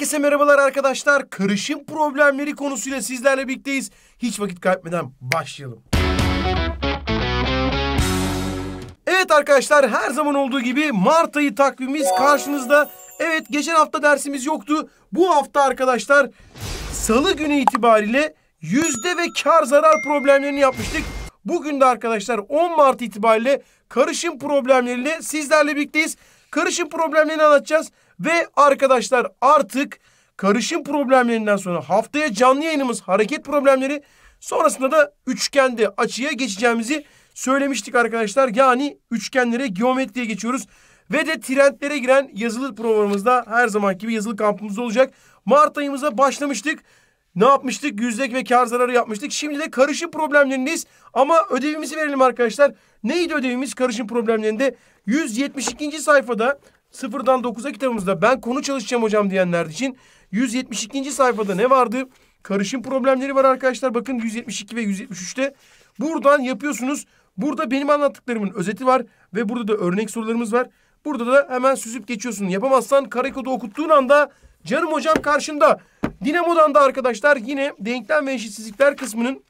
Herkese merhabalar arkadaşlar. Karışım problemleri konusuyla sizlerle birlikteyiz. Hiç vakit kaybetmeden başlayalım. Evet arkadaşlar her zaman olduğu gibi Mart ayı takvimimiz karşınızda. Evet geçen hafta dersimiz yoktu. Bu hafta arkadaşlar salı günü itibariyle yüzde ve kar zarar problemlerini yapmıştık. Bugün de arkadaşlar 10 Mart itibariyle karışım problemleriyle sizlerle birlikteyiz. Karışım problemlerini anlatacağız. Ve arkadaşlar artık karışım problemlerinden sonra haftaya canlı yayınımız hareket problemleri sonrasında da üçgende açıya geçeceğimizi söylemiştik arkadaşlar. Yani üçgenlere geometriye geçiyoruz. Ve de trendlere giren yazılı programımızda her zamanki gibi yazılı kampımız olacak. Mart ayımıza başlamıştık. Ne yapmıştık? Yüzdek ve kar zararı yapmıştık. Şimdi de karışım problemlerindeyiz. Ama ödevimizi verelim arkadaşlar. Neydi ödevimiz karışım problemlerinde? 172. sayfada Sıfırdan dokuza kitabımızda ben konu çalışacağım hocam diyenler için 172. sayfada ne vardı? Karışım problemleri var arkadaşlar. Bakın 172 ve 173'te. Buradan yapıyorsunuz. Burada benim anlattıklarımın özeti var ve burada da örnek sorularımız var. Burada da hemen süzüp geçiyorsun. Yapamazsan kare kodu okuttuğun anda canım hocam karşında. Dinamo'dan da arkadaşlar yine denklem ve eşitsizlikler kısmının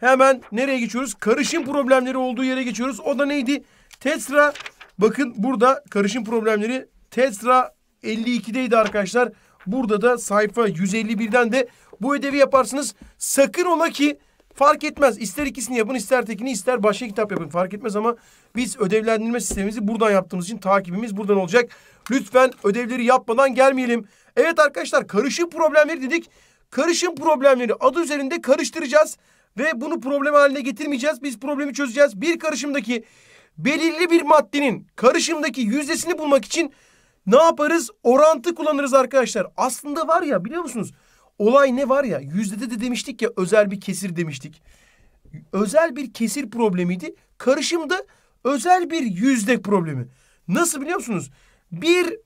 hemen nereye geçiyoruz? Karışım problemleri olduğu yere geçiyoruz. O da neydi? Tetra Bakın burada karışım problemleri Tetra 52'deydi arkadaşlar. Burada da sayfa 151'den de bu ödevi yaparsınız. Sakın ola ki fark etmez. İster ikisini yapın ister tekini ister başka kitap yapın fark etmez ama biz ödevlendirme sistemimizi buradan yaptığımız için takibimiz buradan olacak. Lütfen ödevleri yapmadan gelmeyelim. Evet arkadaşlar karışım problemleri dedik. Karışım problemleri adı üzerinde karıştıracağız ve bunu problem haline getirmeyeceğiz. Biz problemi çözeceğiz. Bir karışımdaki belirli bir maddenin karışımdaki yüzdesini bulmak için ne yaparız? Orantı kullanırız arkadaşlar. Aslında var ya biliyor musunuz? Olay ne var ya? Yüzdede de demiştik ya özel bir kesir demiştik. Özel bir kesir problemiydi. Karışımda özel bir yüzde problemi. Nasıl biliyor musunuz? Bir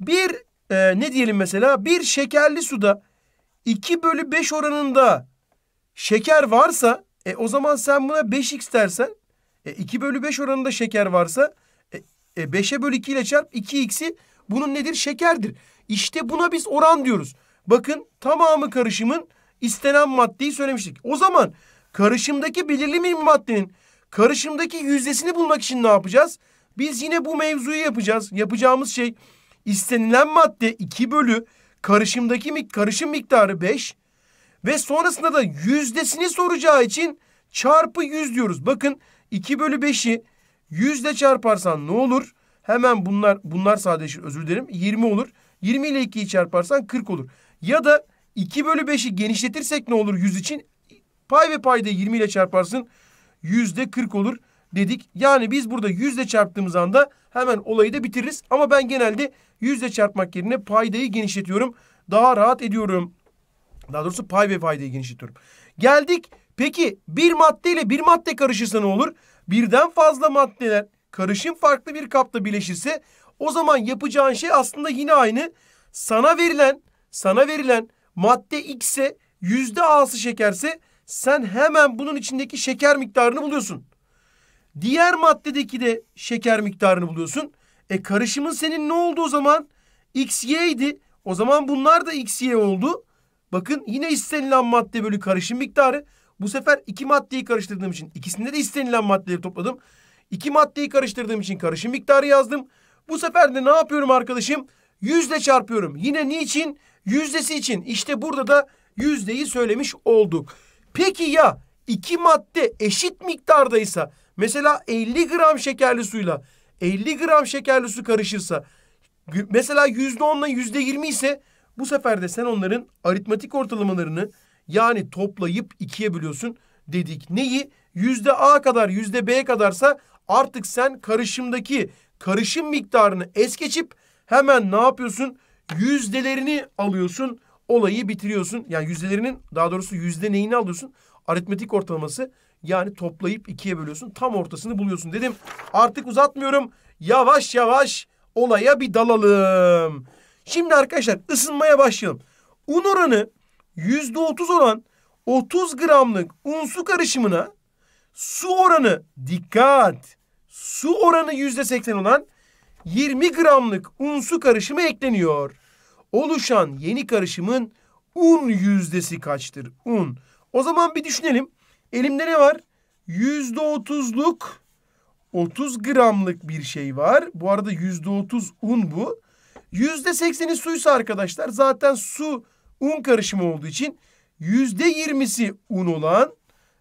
bir e, ne diyelim mesela bir şekerli suda 2 bölü 5 oranında şeker varsa e, o zaman sen buna 5x dersen e, 2 bölü 5 oranında şeker varsa e, e, 5'e bölü 2 ile çarp 2x'i bunun nedir? Şekerdir. İşte buna biz oran diyoruz. Bakın tamamı karışımın istenen maddeyi söylemiştik. O zaman karışımdaki belirli bir maddenin karışımdaki yüzdesini bulmak için ne yapacağız? Biz yine bu mevzuyu yapacağız. Yapacağımız şey istenilen madde 2 bölü karışımdaki mik karışım miktarı 5 ve sonrasında da yüzdesini soracağı için çarpı 100 diyoruz. Bakın 2 bölü 5'i 100 ile çarparsan ne olur? Hemen bunlar bunlar sadece özür dilerim. 20 olur. 20 ile 2'yi çarparsan 40 olur. Ya da 2 bölü 5'i genişletirsek ne olur 100 için? Pay ve payda 20 ile çarparsın yüzde 40 olur dedik. Yani biz burada yüzde çarptığımız anda hemen olayı da bitiririz. Ama ben genelde yüzde çarpmak yerine paydayı genişletiyorum. Daha rahat ediyorum. Daha doğrusu pay ve paydayı genişletiyorum. Geldik Peki bir madde ile bir madde karışırsa ne olur? Birden fazla maddeler karışım farklı bir kapta bileşirse, o zaman yapacağın şey aslında yine aynı. Sana verilen, sana verilen madde X ise yüzde a'sı şekerse sen hemen bunun içindeki şeker miktarını buluyorsun. Diğer maddedeki de şeker miktarını buluyorsun. E karışımın senin ne oldu o zaman? XY idi. O zaman bunlar da X Y oldu. Bakın yine istenilen madde bölü karışım miktarı. Bu sefer iki maddeyi karıştırdığım için ikisinde de istenilen maddeleri topladım. İki maddeyi karıştırdığım için karışım miktarı yazdım. Bu sefer de ne yapıyorum arkadaşım? Yüzle çarpıyorum. Yine niçin? Yüzdesi için. İşte burada da yüzdeyi söylemiş olduk. Peki ya iki madde eşit miktardaysa mesela 50 gram şekerli suyla 50 gram şekerli su karışırsa mesela %10 ile %20 ise bu sefer de sen onların aritmatik ortalamalarını yani toplayıp ikiye bölüyorsun dedik. Neyi? Yüzde A kadar yüzde B'ye kadarsa artık sen karışımdaki karışım miktarını es geçip hemen ne yapıyorsun? Yüzdelerini alıyorsun. Olayı bitiriyorsun. Yani yüzdelerinin daha doğrusu yüzde neyini alıyorsun? Aritmetik ortalaması yani toplayıp ikiye bölüyorsun. Tam ortasını buluyorsun dedim. Artık uzatmıyorum. Yavaş yavaş olaya bir dalalım. Şimdi arkadaşlar ısınmaya başlayalım. Un oranı %30 olan 30 gramlık un su karışımına su oranı dikkat su oranı %80 olan 20 gramlık un su karışımı ekleniyor. Oluşan yeni karışımın un yüzdesi kaçtır? Un. O zaman bir düşünelim. Elimde ne var? Yüzde otuzluk 30 gramlık bir şey var. Bu arada %30 un bu. Yüzde suysa arkadaşlar zaten su un karışımı olduğu için yüzde yirmisi un olan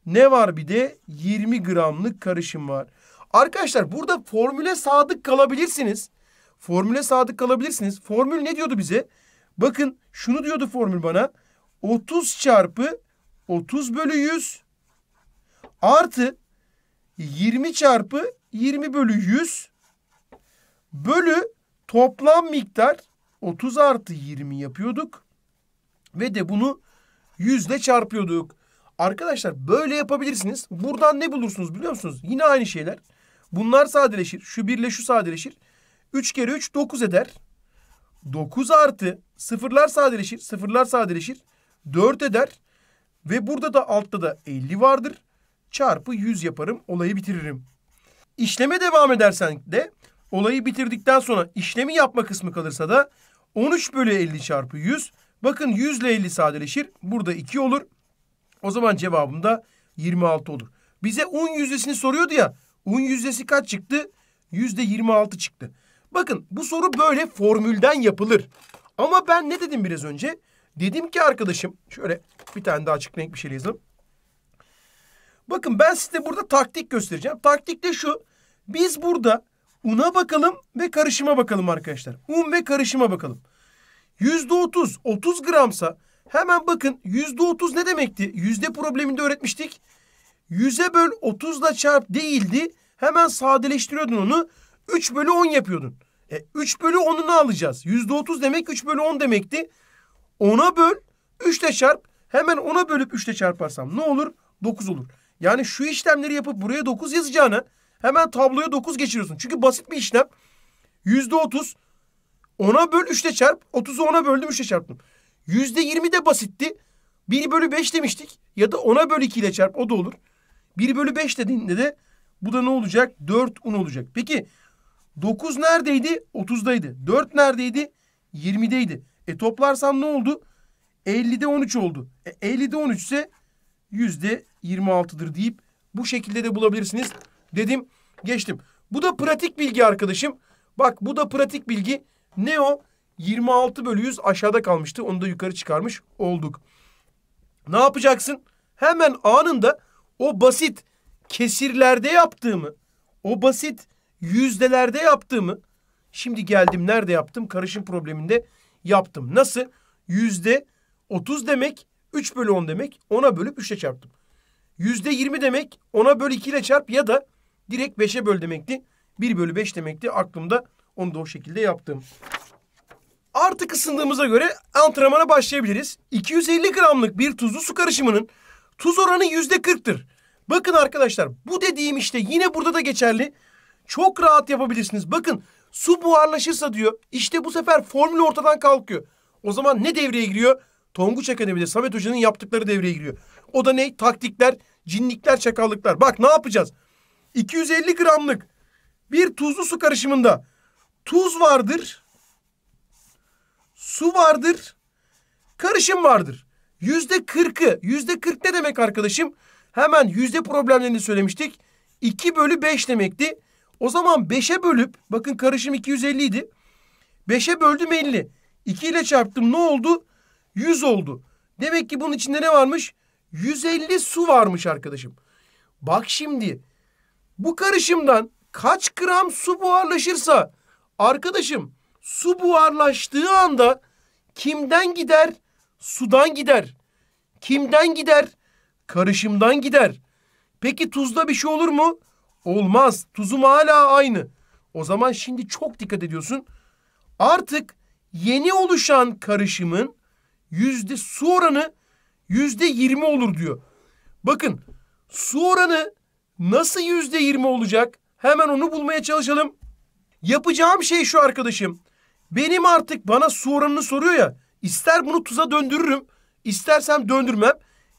ne var bir de 20 gramlık karışım var. Arkadaşlar burada formüle sadık kalabilirsiniz. Formüle sadık kalabilirsiniz. Formül ne diyordu bize? Bakın şunu diyordu formül bana. 30 çarpı 30 bölü 100 artı 20 çarpı 20 bölü 100 bölü toplam miktar 30 artı 20 yapıyorduk ve de bunu yüzle çarpıyorduk. Arkadaşlar böyle yapabilirsiniz. Buradan ne bulursunuz biliyor musunuz? Yine aynı şeyler. Bunlar sadeleşir. Şu birle şu sadeleşir. 3 kere 3 9 eder. 9 artı sıfırlar sadeleşir. Sıfırlar sadeleşir. 4 eder. Ve burada da altta da 50 vardır. Çarpı 100 yaparım. Olayı bitiririm. İşleme devam edersen de olayı bitirdikten sonra işlemi yapma kısmı kalırsa da 13 bölü 50 çarpı 100 Bakın 100 ile 50 sadeleşir. Burada 2 olur. O zaman cevabım da 26 olur. Bize un yüzdesini soruyordu ya. Un yüzdesi kaç çıktı? Yüzde 26 çıktı. Bakın bu soru böyle formülden yapılır. Ama ben ne dedim biraz önce? Dedim ki arkadaşım şöyle bir tane daha açık renk bir şey yazalım. Bakın ben size burada taktik göstereceğim. Taktik de şu. Biz burada una bakalım ve karışıma bakalım arkadaşlar. Un ve karışıma bakalım. Yüzde otuz, otuz gramsa hemen bakın yüzde otuz ne demekti? Yüzde probleminde öğretmiştik. Yüze böl otuzla çarp değildi. Hemen sadeleştiriyordun onu. Üç bölü on yapıyordun. E, 3 bölü ne alacağız. Yüzde otuz demek üç bölü on demekti. Ona böl, üçle çarp. Hemen ona bölüp üçle çarparsam ne olur? Dokuz olur. Yani şu işlemleri yapıp buraya dokuz yazacağını, hemen tabloya dokuz geçiriyorsun. Çünkü basit bir işlem. Yüzde otuz 10'a böl 3'te çarp. 30'u 10'a böldüm 3'te çarptım. Yüzde 20 de basitti. 1 bölü 5 demiştik. Ya da 10'a böl 2 ile çarp o da olur. 1 bölü 5 dediğinde de bu da ne olacak? 4 un olacak. Peki 9 neredeydi? 30'daydı. 4 neredeydi? 20'deydi. E toplarsam ne oldu? 50'de 13 oldu. E 50'de 13 ise yüzde 26'dır deyip bu şekilde de bulabilirsiniz dedim geçtim. Bu da pratik bilgi arkadaşım. Bak bu da pratik bilgi. Neo 26 bölü 100 aşağıda kalmıştı. Onu da yukarı çıkarmış olduk. Ne yapacaksın? Hemen anında o basit kesirlerde yaptığımı, o basit yüzdelerde yaptığımı şimdi geldim nerede yaptım? Karışım probleminde yaptım. Nasıl? Yüzde 30 demek 3 bölü 10 demek. 10'a bölüp 3'e çarptım. Yüzde 20 demek 10'a bölü 2 ile çarp ya da direkt 5'e böl demekti. 1 bölü 5 demekti. Aklımda onu da o şekilde yaptım. Artık ısındığımıza göre antrenmana başlayabiliriz. 250 gramlık bir tuzlu su karışımının tuz oranı yüzde 40'tır. Bakın arkadaşlar bu dediğim işte yine burada da geçerli. Çok rahat yapabilirsiniz. Bakın su buharlaşırsa diyor. İşte bu sefer formül ortadan kalkıyor. O zaman ne devreye giriyor? Tonguç Akademi'de Samet Hoca'nın yaptıkları devreye giriyor. O da ne? Taktikler, cinlikler, çakallıklar. Bak ne yapacağız? 250 gramlık bir tuzlu su karışımında tuz vardır, su vardır, karışım vardır. Yüzde kırkı, yüzde kırk ne demek arkadaşım? Hemen yüzde problemlerini söylemiştik. 2 bölü 5 demekti. O zaman 5'e bölüp, bakın karışım 250 idi. 5'e böldüm 50. 2 ile çarptım ne oldu? 100 oldu. Demek ki bunun içinde ne varmış? 150 su varmış arkadaşım. Bak şimdi bu karışımdan kaç gram su buharlaşırsa Arkadaşım su buharlaştığı anda kimden gider? Sudan gider. Kimden gider? Karışımdan gider. Peki tuzda bir şey olur mu? Olmaz. Tuzum hala aynı. O zaman şimdi çok dikkat ediyorsun. Artık yeni oluşan karışımın yüzde su oranı yüzde yirmi olur diyor. Bakın su oranı nasıl yüzde yirmi olacak? Hemen onu bulmaya çalışalım. Yapacağım şey şu arkadaşım. Benim artık bana su oranını soruyor ya. İster bunu tuza döndürürüm. istersem döndürmem.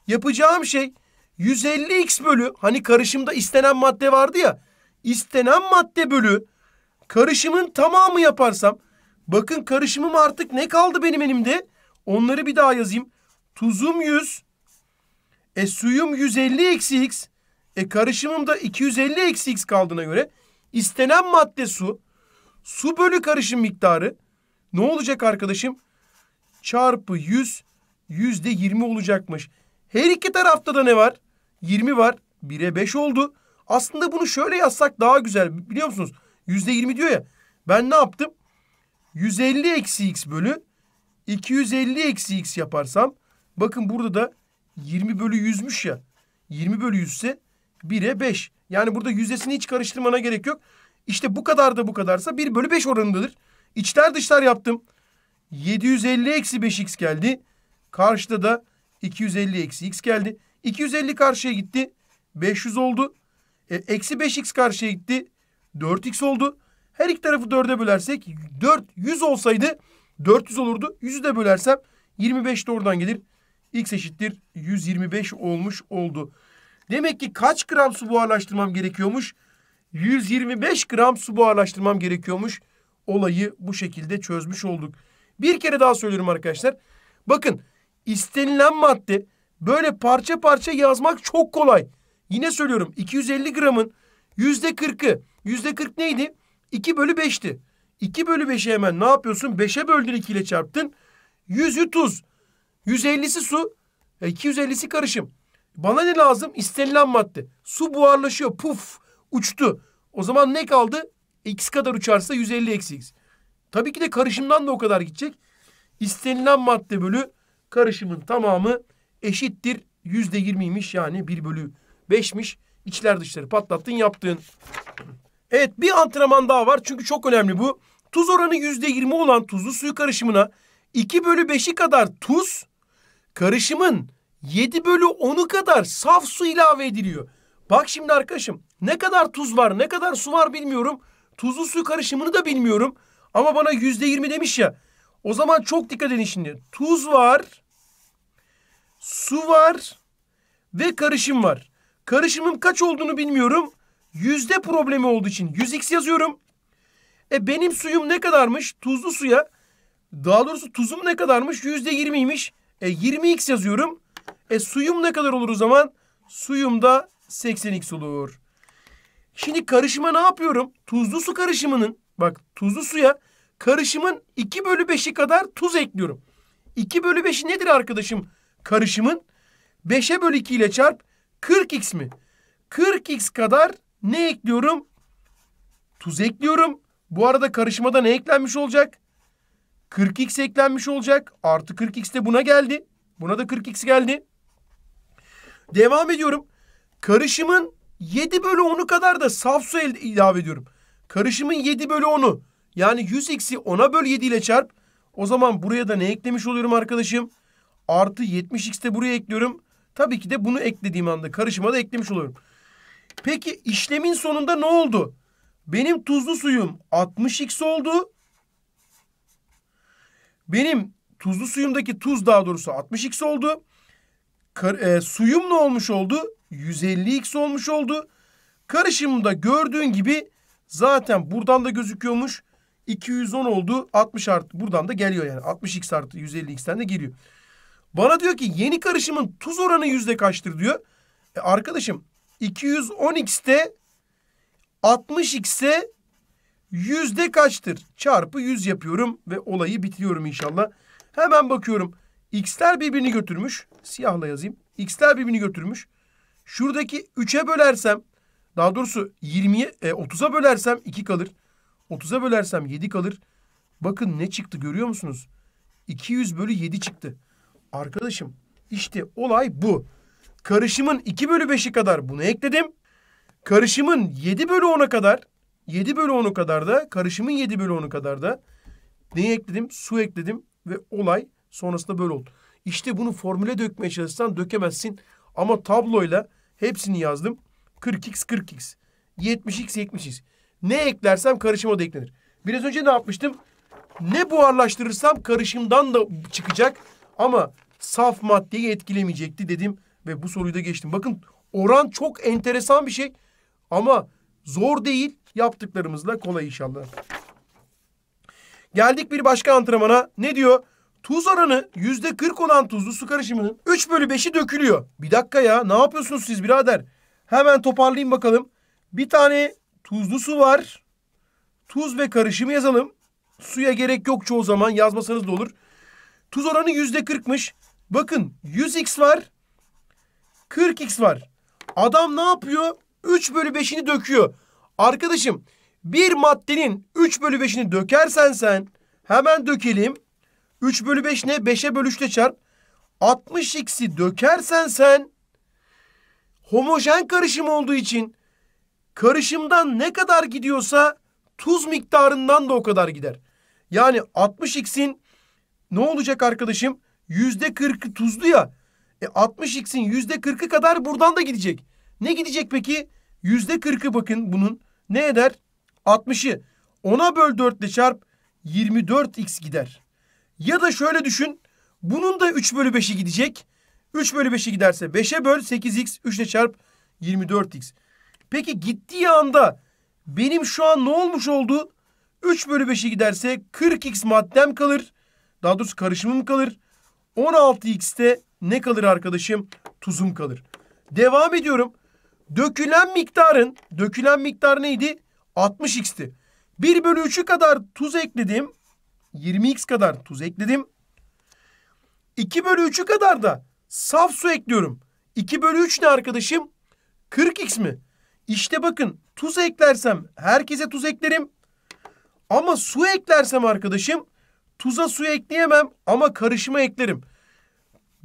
Yapacağım şey 150x bölü hani karışımda istenen madde vardı ya. İstenen madde bölü karışımın tamamı yaparsam. Bakın karışımım artık ne kaldı benim elimde? Onları bir daha yazayım. Tuzum 100. E suyum 150 eksi x. E da 250 eksi x kaldığına göre İstenen madde su. Su bölü karışım miktarı ne olacak arkadaşım? Çarpı 100 yüzde 20 olacakmış. Her iki tarafta da ne var? 20 var. 1'e 5 oldu. Aslında bunu şöyle yazsak daha güzel. Biliyor musunuz? Yüzde 20 diyor ya. Ben ne yaptım? 150 eksi x bölü 250 eksi x yaparsam bakın burada da 20 bölü 100'müş ya. 20 bölü 100 ise 1'e 5. Yani burada yüzdesini hiç karıştırmana gerek yok. İşte bu kadar da bu kadarsa 1 bölü 5 oranındadır. İçler dışlar yaptım. 750 eksi 5x geldi. Karşıda da 250 eksi x geldi. 250 karşıya gitti. 500 oldu. E, eksi 5x karşıya gitti. 4x oldu. Her iki tarafı 4'e bölersek 4 100 olsaydı 400 olurdu. 100'ü de bölersem 25 de oradan gelir. X eşittir 125 olmuş oldu. Demek ki kaç gram su buharlaştırmam gerekiyormuş? 125 gram su buharlaştırmam gerekiyormuş. Olayı bu şekilde çözmüş olduk. Bir kere daha söylüyorum arkadaşlar. Bakın istenilen madde böyle parça parça yazmak çok kolay. Yine söylüyorum 250 gramın yüzde 40'ı. Yüzde 40 neydi? 2 bölü 5'ti. 2 bölü 5'e hemen ne yapıyorsun? 5'e böldün 2 ile çarptın. 100'ü tuz. 150'si su. 250'si e, karışım. Bana ne lazım? İstenilen madde. Su buharlaşıyor. Puf uçtu. O zaman ne kaldı? X kadar uçarsa 150 eksi X. Tabii ki de karışımdan da o kadar gidecek. İstenilen madde bölü karışımın tamamı eşittir. Yüzde yirmiymiş yani bir bölü beşmiş. İçler dışları patlattın yaptın. Evet bir antrenman daha var çünkü çok önemli bu. Tuz oranı yüzde yirmi olan tuzlu suyu karışımına iki bölü beşi kadar tuz karışımın yedi bölü onu kadar saf su ilave ediliyor. Bak şimdi arkadaşım ne kadar tuz var, ne kadar su var bilmiyorum. Tuzlu su karışımını da bilmiyorum. Ama bana yüzde yirmi demiş ya. O zaman çok dikkat edin şimdi. Tuz var, su var ve karışım var. Karışımım kaç olduğunu bilmiyorum. Yüzde problemi olduğu için 100x yazıyorum. E benim suyum ne kadarmış? Tuzlu suya. Daha doğrusu tuzum ne kadarmış? Yüzde yirmiymiş. E 20x yazıyorum. E suyum ne kadar olur o zaman? Suyum da 80x olur. Şimdi karışıma ne yapıyorum? Tuzlu su karışımının bak tuzlu suya karışımın 2 bölü 5'i kadar tuz ekliyorum. 2 bölü 5'i nedir arkadaşım? Karışımın 5'e bölü 2 ile çarp 40x mi? 40x kadar ne ekliyorum? Tuz ekliyorum. Bu arada karışıma ne eklenmiş olacak? 40x eklenmiş olacak. Artı 40x de buna geldi. Buna da 40x geldi. Devam ediyorum. Karışımın 7 bölü 10'u kadar da saf su el ilave ediyorum. Karışımın 7 bölü 10'u yani 100x'i 10'a böl 7 ile çarp. O zaman buraya da ne eklemiş oluyorum arkadaşım? Artı 70x de buraya ekliyorum. Tabii ki de bunu eklediğim anda karışıma da eklemiş oluyorum. Peki işlemin sonunda ne oldu? Benim tuzlu suyum 60x oldu. Benim tuzlu suyumdaki tuz daha doğrusu 60x oldu. Kar, e, suyum ne olmuş oldu? 150x olmuş oldu. Karışımda gördüğün gibi zaten buradan da gözüküyormuş. 210 oldu. 60 artı buradan da geliyor yani. 60x artı 150x'ten de geliyor. Bana diyor ki yeni karışımın tuz oranı yüzde kaçtır diyor. E arkadaşım 210x'te 60x'e yüzde kaçtır? Çarpı 100 yapıyorum ve olayı bitiriyorum inşallah. Hemen bakıyorum. X'ler birbirini götürmüş. Siyahla yazayım. X'ler birbirini götürmüş. Şuradaki 3'e bölersem daha doğrusu 20'ye e, 30'a bölersem 2 kalır. 30'a bölersem 7 kalır. Bakın ne çıktı görüyor musunuz? 200 bölü 7 çıktı. Arkadaşım işte olay bu. Karışımın 2 bölü 5'i kadar bunu ekledim. Karışımın 7 bölü 10'a kadar 7 bölü 10'u kadar da karışımın 7 bölü 10'u kadar da neyi ekledim? Su ekledim ve olay sonrasında böyle oldu. İşte bunu formüle dökmeye çalışsan dökemezsin. Ama tabloyla Hepsini yazdım. 40x 40x. 70x 70x. Ne eklersem karışıma da eklenir. Biraz önce ne yapmıştım? Ne buharlaştırırsam karışımdan da çıkacak ama saf maddeyi etkilemeyecekti dedim ve bu soruyu da geçtim. Bakın oran çok enteresan bir şey ama zor değil. Yaptıklarımızla kolay inşallah. Geldik bir başka antrenmana. Ne diyor? Tuz oranı yüzde %40 olan tuzlu su karışımının 3 bölü 5'i dökülüyor. Bir dakika ya ne yapıyorsunuz siz birader? Hemen toparlayayım bakalım. Bir tane tuzlu su var. Tuz ve karışımı yazalım. Suya gerek yok çoğu zaman yazmasanız da olur. Tuz oranı yüzde %40'mış. Bakın 100x var. 40x var. Adam ne yapıyor? 3 bölü 5'ini döküyor. Arkadaşım bir maddenin 3 bölü 5'ini dökersen sen hemen dökelim. 3 bölü 5 ne? 5'e bölü 3'te çarp. 60x'i dökersen sen homojen karışım olduğu için karışımdan ne kadar gidiyorsa tuz miktarından da o kadar gider. Yani 60x'in ne olacak arkadaşım? Yüzde 40'ı tuzlu ya. E 60x'in yüzde 40'ı kadar buradan da gidecek. Ne gidecek peki? Yüzde 40'ı bakın bunun. Ne eder? 60'ı. 10'a böl 4 ile çarp 24x gider. Ya da şöyle düşün. Bunun da 3 bölü 5'i gidecek. 3 bölü 5'i giderse 5'e böl 8x 3 ile çarp 24x. Peki gittiği anda benim şu an ne olmuş oldu? 3 bölü 5'i giderse 40x maddem kalır. Daha doğrusu karışımım kalır. 16x'te ne kalır arkadaşım? Tuzum kalır. Devam ediyorum. Dökülen miktarın, dökülen miktar neydi? 60x'ti. 1 bölü 3'ü kadar tuz ekledim. 20x kadar tuz ekledim. 2 bölü 3'ü kadar da saf su ekliyorum. 2 bölü 3 ne arkadaşım? 40x mi? İşte bakın tuz eklersem herkese tuz eklerim. Ama su eklersem arkadaşım tuza su ekleyemem ama karışıma eklerim.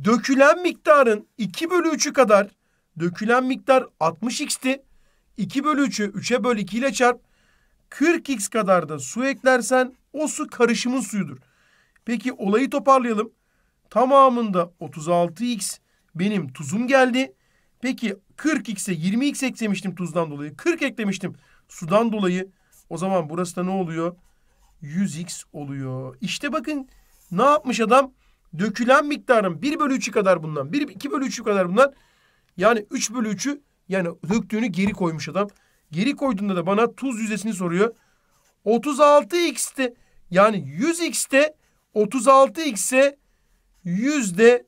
Dökülen miktarın 2 bölü 3'ü kadar dökülen miktar 60x'ti. 2 bölü 3'ü 3'e böl 2 ile çarp. 40x kadar da su eklersen o su karışımın suyudur. Peki olayı toparlayalım. Tamamında 36x benim tuzum geldi. Peki 40x'e 20x eklemiştim tuzdan dolayı. 40 eklemiştim sudan dolayı. O zaman burası da ne oluyor? 100x oluyor. İşte bakın ne yapmış adam? Dökülen miktarın 1 bölü 3'ü kadar bundan. 1, 2 bölü 3'ü kadar bundan. Yani 3 bölü 3'ü yani döktüğünü geri koymuş adam. Geri koyduğunda da bana tuz yüzdesini soruyor. 36x'ti. Yani 100x'te 36x'e yüzde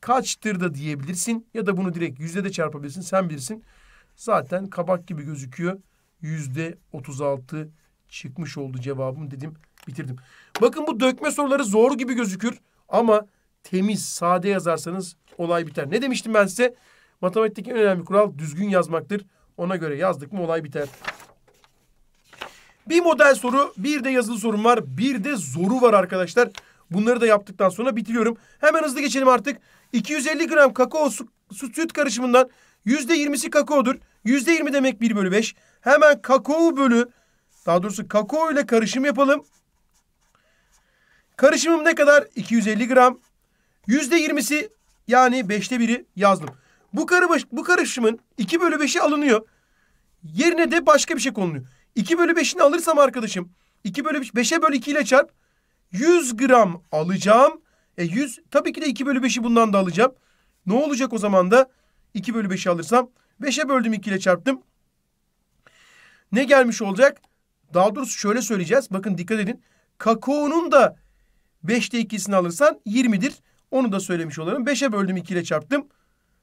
kaçtır da diyebilirsin. Ya da bunu direkt yüzde de çarpabilirsin. Sen bilirsin. Zaten kabak gibi gözüküyor. Yüzde 36 çıkmış oldu cevabım dedim. Bitirdim. Bakın bu dökme soruları zor gibi gözükür. Ama temiz, sade yazarsanız olay biter. Ne demiştim ben size? Matematikteki en önemli kural düzgün yazmaktır. Ona göre yazdık mı olay biter. Bir model soru, bir de yazılı sorun var, bir de zoru var arkadaşlar. Bunları da yaptıktan sonra bitiriyorum. Hemen hızlı geçelim artık. 250 gram kakao süt süt karışımından %20'si kakaodur. %20 demek 1 bölü 5. Hemen kakao bölü, daha doğrusu kakao ile karışım yapalım. Karışımım ne kadar? 250 gram. %20'si yani 5'te 1'i yazdım. Bu, karı, bu karışımın 2 bölü 5'i alınıyor. Yerine de başka bir şey konuluyor. 2 bölü 5'ini alırsam arkadaşım 2 bölü 5, 5'e bölü 2 ile çarp 100 gram alacağım. E 100 tabii ki de 2 bölü 5'i bundan da alacağım. Ne olacak o zaman da 2 bölü 5'i alırsam 5'e böldüm 2 ile çarptım. Ne gelmiş olacak? Daha doğrusu şöyle söyleyeceğiz. Bakın dikkat edin. Kakaonun da 5'te 2'sini alırsan 20'dir. Onu da söylemiş olalım. 5'e böldüm 2 ile çarptım.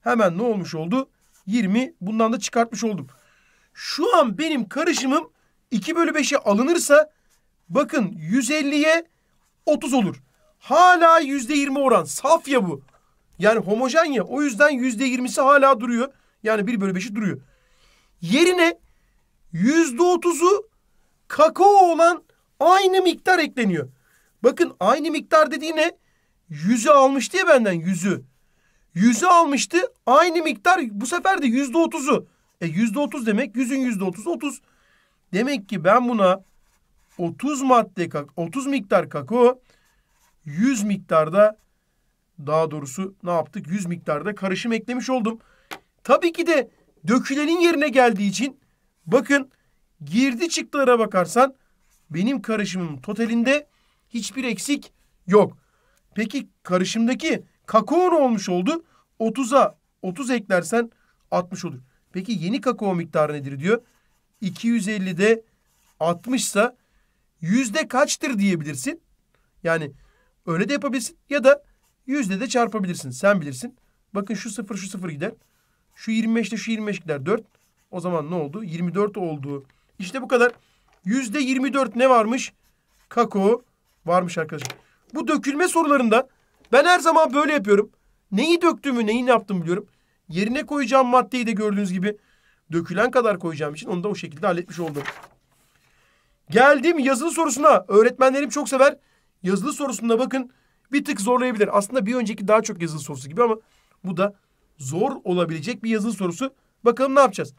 Hemen ne olmuş oldu? 20. Bundan da çıkartmış oldum. Şu an benim karışımım 2 bölü 5'e alınırsa bakın 150'ye 30 olur. Hala %20 oran. Saf ya bu. Yani homojen ya. O yüzden %20'si hala duruyor. Yani 1 bölü 5'i duruyor. Yerine %30'u kakao olan aynı miktar ekleniyor. Bakın aynı miktar dediğine yüzü almıştı ya benden yüzü. Yüzü almıştı aynı miktar bu sefer de yüzde otuzu. E yüzde otuz demek yüzün yüzde otuzu otuz. Demek ki ben buna 30 madde 30 miktar kakao 100 miktarda daha doğrusu ne yaptık? 100 miktarda karışım eklemiş oldum. Tabii ki de dökülenin yerine geldiği için bakın girdi çıktılara bakarsan benim karışımım totalinde hiçbir eksik yok. Peki karışımdaki kakao ne olmuş oldu? 30'a 30 eklersen 60 olur. Peki yeni kakao miktarı nedir diyor. 250'de 60 ise yüzde kaçtır diyebilirsin. Yani öyle de yapabilirsin ya da yüzde de çarpabilirsin. Sen bilirsin. Bakın şu sıfır şu sıfır gider. Şu 25 25'te şu 25 gider 4. O zaman ne oldu? 24 oldu. İşte bu kadar. Yüzde 24 ne varmış? Kakao varmış arkadaşlar. Bu dökülme sorularında ben her zaman böyle yapıyorum. Neyi döktüğümü neyi yaptım biliyorum. Yerine koyacağım maddeyi de gördüğünüz gibi Dökülen kadar koyacağım için onu da o şekilde halletmiş oldum. Geldim yazılı sorusuna. Öğretmenlerim çok sever. Yazılı sorusunda bakın bir tık zorlayabilir. Aslında bir önceki daha çok yazılı sorusu gibi ama bu da zor olabilecek bir yazılı sorusu. Bakalım ne yapacağız?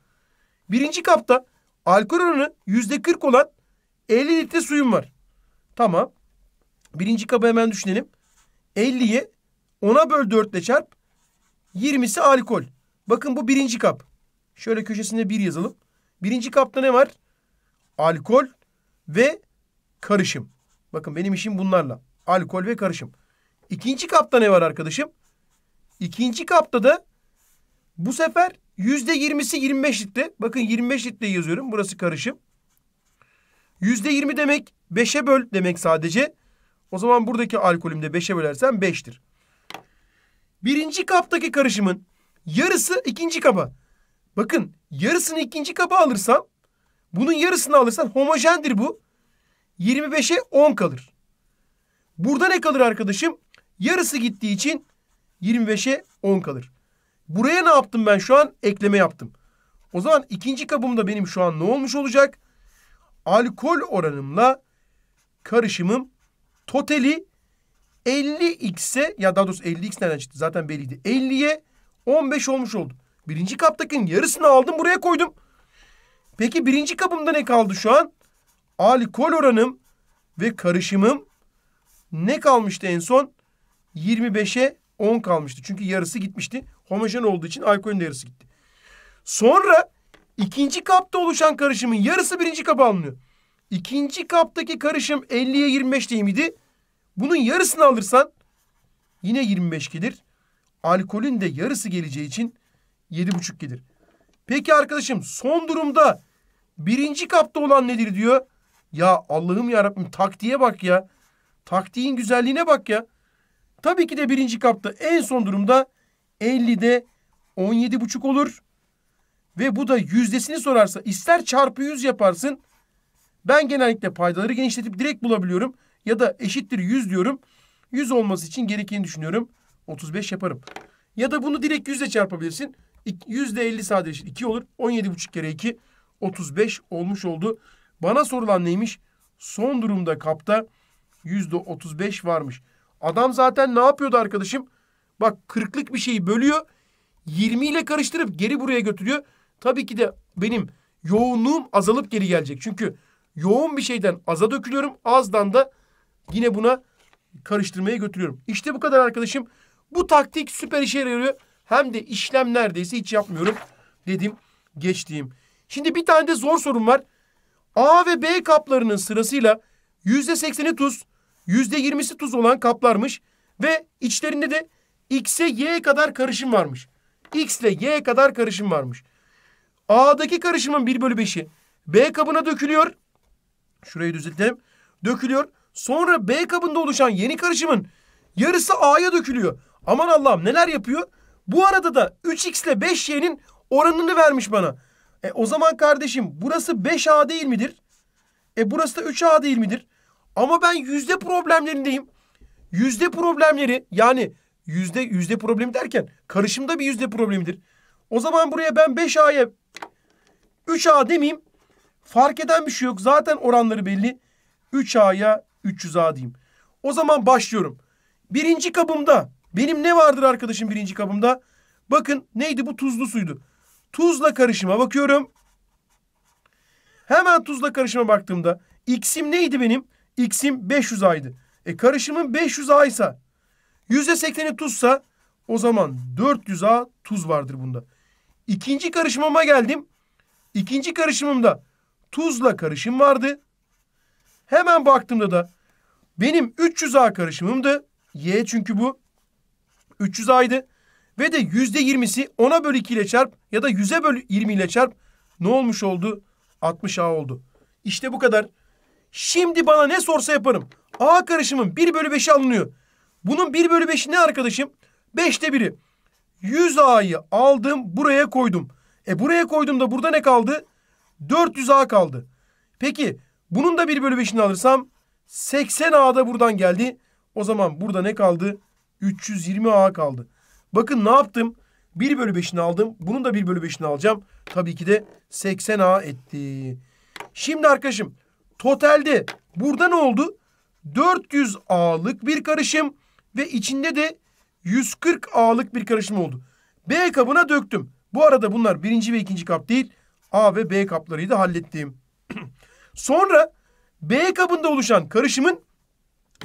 Birinci kapta alkol oranı yüzde kırk olan 50 litre suyum var. Tamam. Birinci kabı hemen düşünelim. 50'yi 10'a böl 4 ile çarp. 20'si alkol. Bakın bu birinci kap. Şöyle köşesinde bir yazalım. Birinci kapta ne var? Alkol ve karışım. Bakın benim işim bunlarla. Alkol ve karışım. İkinci kapta ne var arkadaşım? İkinci kapta da bu sefer yüzde yirmisi 25 litre. Bakın 25 litre yazıyorum. Burası karışım. Yüzde yirmi demek beşe böl demek sadece. O zaman buradaki alkolümde beşe bölersen beştir. Birinci kaptaki karışımın yarısı ikinci kaba. Bakın yarısını ikinci kaba alırsam bunun yarısını alırsan homojendir bu. 25'e 10 kalır. Burada ne kalır arkadaşım? Yarısı gittiği için 25'e 10 kalır. Buraya ne yaptım ben şu an? Ekleme yaptım. O zaman ikinci kabımda benim şu an ne olmuş olacak? Alkol oranımla karışımım toteli 50x'e ya daha doğrusu 50x nereden çıktı? Zaten belliydi. 50'ye 15 olmuş oldu. Birinci kaptakinin yarısını aldım buraya koydum. Peki birinci kabımda ne kaldı şu an? Alkol oranım ve karışımım ne kalmıştı en son? 25'e 10 kalmıştı. Çünkü yarısı gitmişti. Homojen olduğu için alkolün de yarısı gitti. Sonra ikinci kapta oluşan karışımın yarısı birinci kaba alınıyor. İkinci kaptaki karışım 50'ye 25 değil miydi? Bunun yarısını alırsan yine 25 gelir. Alkolün de yarısı geleceği için Yedi buçuk gelir. Peki arkadaşım son durumda birinci kapta olan nedir diyor. Ya Allah'ım yarabbim taktiğe bak ya. Taktiğin güzelliğine bak ya. Tabii ki de birinci kapta en son durumda 50'de 17,5 olur. Ve bu da yüzdesini sorarsa ister çarpı 100 yaparsın. Ben genellikle paydaları genişletip direkt bulabiliyorum. Ya da eşittir 100 diyorum. 100 olması için gerekeni düşünüyorum. 35 yaparım. Ya da bunu direkt 100 ile çarpabilirsin. Yüzde elli sadeleşir. İki olur. On yedi buçuk kere iki. Otuz beş olmuş oldu. Bana sorulan neymiş? Son durumda kapta yüzde otuz beş varmış. Adam zaten ne yapıyordu arkadaşım? Bak kırklık bir şeyi bölüyor. Yirmi ile karıştırıp geri buraya götürüyor. Tabii ki de benim yoğunluğum azalıp geri gelecek. Çünkü yoğun bir şeyden aza dökülüyorum. Azdan da yine buna karıştırmaya götürüyorum. İşte bu kadar arkadaşım. Bu taktik süper işe yarıyor hem de işlem neredeyse hiç yapmıyorum dedim geçtiğim. Şimdi bir tane de zor sorum var. A ve B kaplarının sırasıyla yüzde sekseni tuz, yüzde yirmisi tuz olan kaplarmış ve içlerinde de X'e y kadar karışım varmış. X ile Y'ye kadar karışım varmış. A'daki karışımın bir bölü beşi B kabına dökülüyor. Şurayı düzeltelim. Dökülüyor. Sonra B kabında oluşan yeni karışımın yarısı A'ya dökülüyor. Aman Allah'ım neler yapıyor? Bu arada da 3x ile 5y'nin oranını vermiş bana. E, o zaman kardeşim burası 5a değil midir? E burası da 3a değil midir? Ama ben yüzde problemlerindeyim. Yüzde problemleri yani yüzde yüzde problemi derken karışımda bir yüzde problemidir. O zaman buraya ben 5a'ya 3a demeyeyim. Fark eden bir şey yok. Zaten oranları belli. 3a'ya 300a diyeyim. O zaman başlıyorum. Birinci kabımda benim ne vardır arkadaşım birinci kabımda? Bakın neydi bu tuzlu suydu. Tuzla karışıma bakıyorum. Hemen tuzla karışıma baktığımda x'im neydi benim? X'im 500 aydı. E karışımın 500 aysa %80'i tuzsa o zaman 400 A tuz vardır bunda. İkinci karışımıma geldim. İkinci karışımımda tuzla karışım vardı. Hemen baktığımda da benim 300 A karışımımdı. Y çünkü bu. 300 aydı. Ve de yüzde yirmisi 10'a bölü 2 ile çarp ya da 100'e bölü 20 ile çarp ne olmuş oldu? 60 A oldu. İşte bu kadar. Şimdi bana ne sorsa yaparım. A karışımın 1 bölü 5'i alınıyor. Bunun 1 bölü 5'i ne arkadaşım? 5'te 1'i. 100 A'yı aldım buraya koydum. E buraya koydum da burada ne kaldı? 400 A kaldı. Peki bunun da 1 bölü 5'ini alırsam 80 A da buradan geldi. O zaman burada ne kaldı? 320 A kaldı. Bakın ne yaptım? 1 bölü 5'ini aldım. Bunun da 1 bölü 5'ini alacağım. Tabii ki de 80 A etti. Şimdi arkadaşım totalde burada ne oldu? 400 A'lık bir karışım ve içinde de 140 A'lık bir karışım oldu. B kabına döktüm. Bu arada bunlar birinci ve ikinci kap değil. A ve B kaplarıydı da Sonra B kabında oluşan karışımın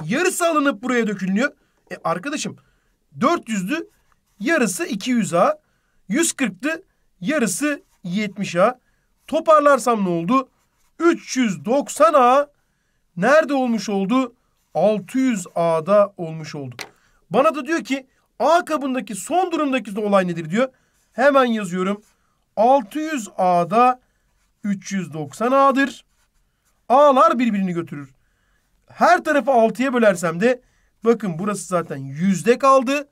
yarısı alınıp buraya dökülüyor. E arkadaşım 400'lü yarısı 200'a, a yarısı 70'a. Toparlarsam ne oldu? 390'a. nerede olmuş oldu? 600A'da olmuş oldu. Bana da diyor ki A kabındaki son durumdaki olay nedir diyor. Hemen yazıyorum. 600A'da 390A'dır. A'lar birbirini götürür. Her tarafı 6'ya bölersem de Bakın burası zaten yüzde kaldı.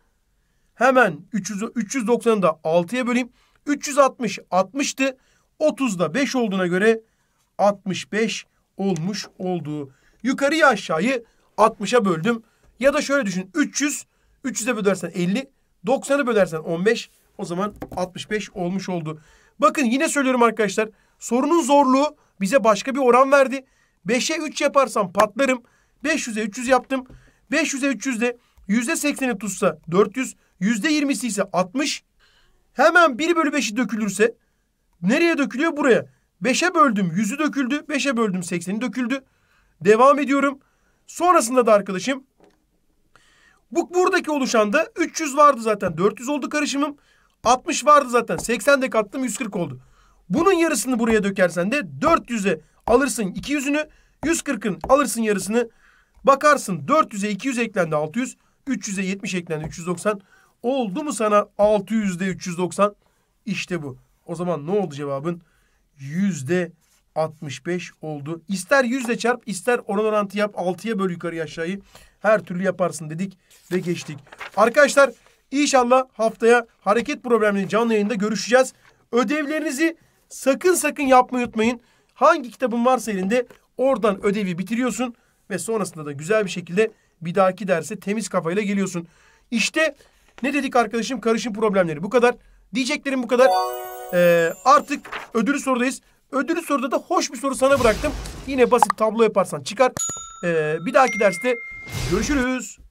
Hemen 300, 390'ı da 6'ya böleyim. 360 60'tı. 30'da 5 olduğuna göre 65 olmuş olduğu. Yukarıyı aşağıyı 60'a böldüm. Ya da şöyle düşün. 300, 300'e bölersen 50, 90'ı bölersen 15. O zaman 65 olmuş oldu. Bakın yine söylüyorum arkadaşlar. Sorunun zorluğu bize başka bir oran verdi. 5'e 3 yaparsam patlarım. 500'e 300 yaptım. 500'e 300'de %80'i tutsa 400, %20'si ise 60. Hemen 1 bölü 5'i dökülürse nereye dökülüyor? Buraya. 5'e böldüm 100'ü döküldü. 5'e böldüm 80'i döküldü. Devam ediyorum. Sonrasında da arkadaşım bu buradaki oluşan da 300 vardı zaten 400 oldu karışımım. 60 vardı zaten 80 de kattım 140 oldu. Bunun yarısını buraya dökersen de 400'e alırsın 200'ünü 140'ın alırsın yarısını Bakarsın 400'e 200 eklendi 600. 300'e 70 eklendi 390. Oldu mu sana 600'de 390? İşte bu. O zaman ne oldu cevabın? Yüzde 65 oldu. İster yüzle çarp ister oran orantı yap. 6'ya böl yukarı aşağıyı. Her türlü yaparsın dedik ve geçtik. Arkadaşlar inşallah haftaya hareket problemini canlı yayında görüşeceğiz. Ödevlerinizi sakın sakın yapmayı unutmayın. Hangi kitabın varsa elinde oradan ödevi bitiriyorsun ve sonrasında da güzel bir şekilde bir dahaki derse temiz kafayla geliyorsun. İşte ne dedik arkadaşım karışım problemleri bu kadar. Diyeceklerim bu kadar. Ee, artık ödülü sorudayız. Ödülü soruda da hoş bir soru sana bıraktım. Yine basit tablo yaparsan çıkar. Ee, bir dahaki derste görüşürüz.